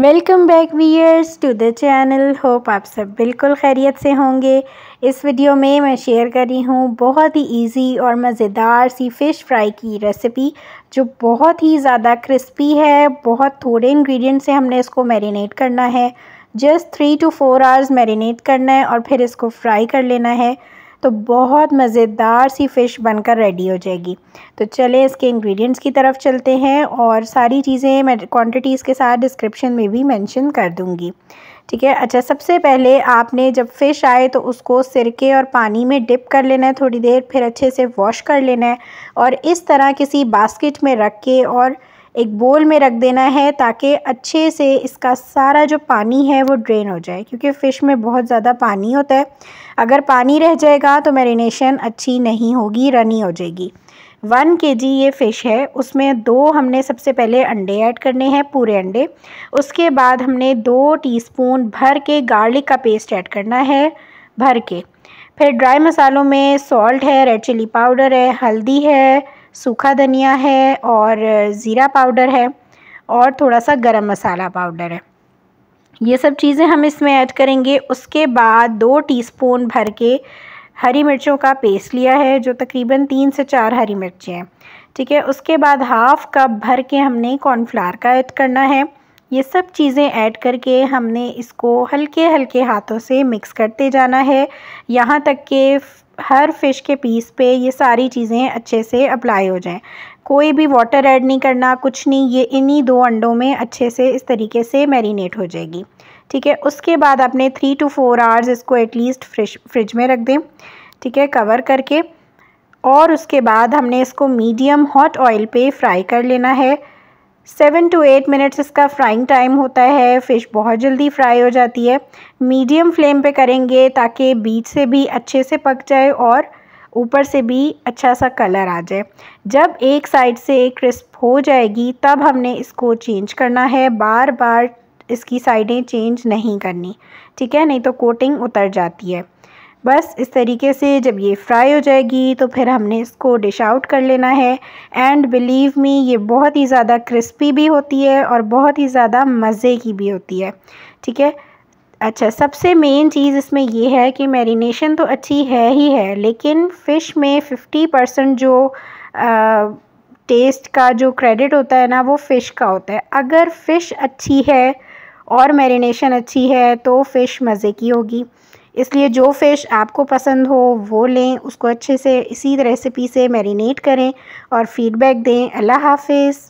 welcome back viewers to the channel hope आप सब बिल्कुल खैरियत से होंगे इस वीडियो में मैं शेयर कर रही हूँ बहुत ही इजी और मज़ेदार सी फ़िश फ्राई की रेसिपी जो बहुत ही ज़्यादा क्रिस्पी है बहुत थोड़े इंग्रेडिएंट से हमने इसको मैरिनेट करना है just three to four hours marinate करना है और फिर इसको फ्राई कर लेना है तो बहुत मज़ेदार सी फ़िश बनकर रेडी हो जाएगी तो चले इसके इंग्रेडिएंट्स की तरफ चलते हैं और सारी चीज़ें मैं क्वान्टिटीज़ के साथ डिस्क्रिप्शन में भी मैंशन कर दूँगी ठीक है अच्छा सबसे पहले आपने जब फ़िश आए तो उसको सिरके और पानी में डिप कर लेना है थोड़ी देर फिर अच्छे से वॉश कर लेना है और इस तरह किसी बास्केट में रख के और एक बोल में रख देना है ताकि अच्छे से इसका सारा जो पानी है वो ड्रेन हो जाए क्योंकि फ़िश में बहुत ज़्यादा पानी होता है अगर पानी रह जाएगा तो मैरिनेशन अच्छी नहीं होगी रनी हो जाएगी वन के जी ये फ़िश है उसमें दो हमने सबसे पहले अंडे ऐड करने हैं पूरे अंडे उसके बाद हमने दो टीस्पून भर के गार्लिक का पेस्ट ऐड करना है भर के फिर ड्राई मसालों में सॉल्ट है रेड चिली पाउडर है हल्दी है सूखा धनिया है और ज़ीरा पाउडर है और थोड़ा सा गरम मसाला पाउडर है ये सब चीज़ें हम इसमें ऐड करेंगे उसके बाद दो टीस्पून भर के हरी मिर्चों का पेस्ट लिया है जो तकरीबन तीन से चार हरी मिर्चें हैं ठीक है उसके बाद हाफ़ कप भर के हमने कॉर्नफ्लावर का ऐड करना है ये सब चीज़ें ऐड करके हमने इसको हल्के हल्के हाथों से मिक्स करते जाना है यहाँ तक के हर फ़िश के पीस पे ये सारी चीज़ें अच्छे से अप्लाई हो जाएं कोई भी वाटर ऐड नहीं करना कुछ नहीं ये इन्हीं दो अंडों में अच्छे से इस तरीके से मैरिनेट हो जाएगी ठीक है उसके बाद आपने थ्री टू फोर आवर्स इसको एटलीस्ट फ्रिज फ्रिज में रख दें ठीक है कवर करके और उसके बाद हमने इसको मीडियम हॉट ऑयल पे फ्राई कर लेना है सेवन टू एट मिनट्स इसका फ्राइंग टाइम होता है फ़िश बहुत जल्दी फ्राई हो जाती है मीडियम फ्लेम पे करेंगे ताकि बीच से भी अच्छे से पक जाए और ऊपर से भी अच्छा सा कलर आ जाए जब एक साइड से क्रिस्प हो जाएगी तब हमने इसको चेंज करना है बार बार इसकी साइडें चेंज नहीं करनी ठीक है नहीं तो कोटिंग उतर जाती है बस इस तरीके से जब ये फ्राई हो जाएगी तो फिर हमने इसको डिश आउट कर लेना है एंड बिलीव मी ये बहुत ही ज़्यादा क्रिस्पी भी होती है और बहुत ही ज़्यादा मज़े की भी होती है ठीक है अच्छा सबसे मेन चीज़ इसमें ये है कि मैरिनेशन तो अच्छी है ही है लेकिन फ़िश में फ़िफ्टी परसेंट जो आ, टेस्ट का जो क्रेडिट होता है ना वो फ़िश का होता है अगर फ़िश अच्छी है और मैरिनेशन अच्छी है तो फ़िश मज़े की होगी इसलिए जो फ़िश आपको पसंद हो वो लें उसको अच्छे से इसी रेसिपी से मैरिनेट करें और फ़ीडबैक दें अल्लाह हाफिज़